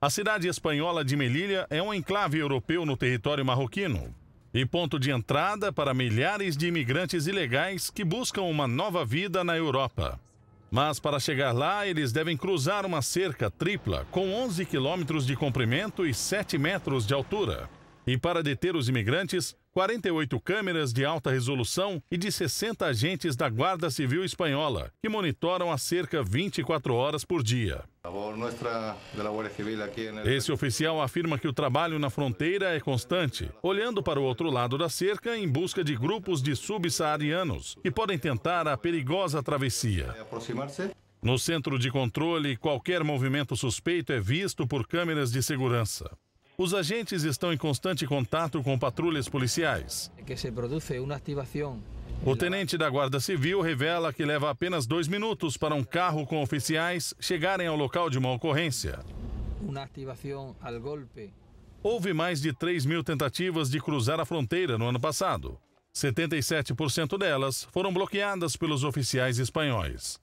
A cidade espanhola de Melilla é um enclave europeu no território marroquino e ponto de entrada para milhares de imigrantes ilegais que buscam uma nova vida na Europa. Mas para chegar lá, eles devem cruzar uma cerca tripla com 11 quilômetros de comprimento e 7 metros de altura. E para deter os imigrantes, 48 câmeras de alta resolução e de 60 agentes da Guarda Civil Espanhola, que monitoram a cerca 24 horas por dia. Esse oficial afirma que o trabalho na fronteira é constante, olhando para o outro lado da cerca em busca de grupos de subsaarianos que podem tentar a perigosa travessia. No centro de controle, qualquer movimento suspeito é visto por câmeras de segurança. Os agentes estão em constante contato com patrulhas policiais. É o tenente da Guarda Civil revela que leva apenas dois minutos para um carro com oficiais chegarem ao local de uma ocorrência. Houve mais de 3 mil tentativas de cruzar a fronteira no ano passado. 77% delas foram bloqueadas pelos oficiais espanhóis.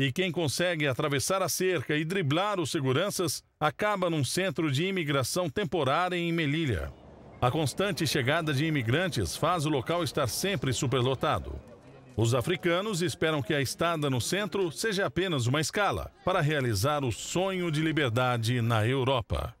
E quem consegue atravessar a cerca e driblar os seguranças acaba num centro de imigração temporária em Melilla. A constante chegada de imigrantes faz o local estar sempre superlotado. Os africanos esperam que a estada no centro seja apenas uma escala para realizar o sonho de liberdade na Europa.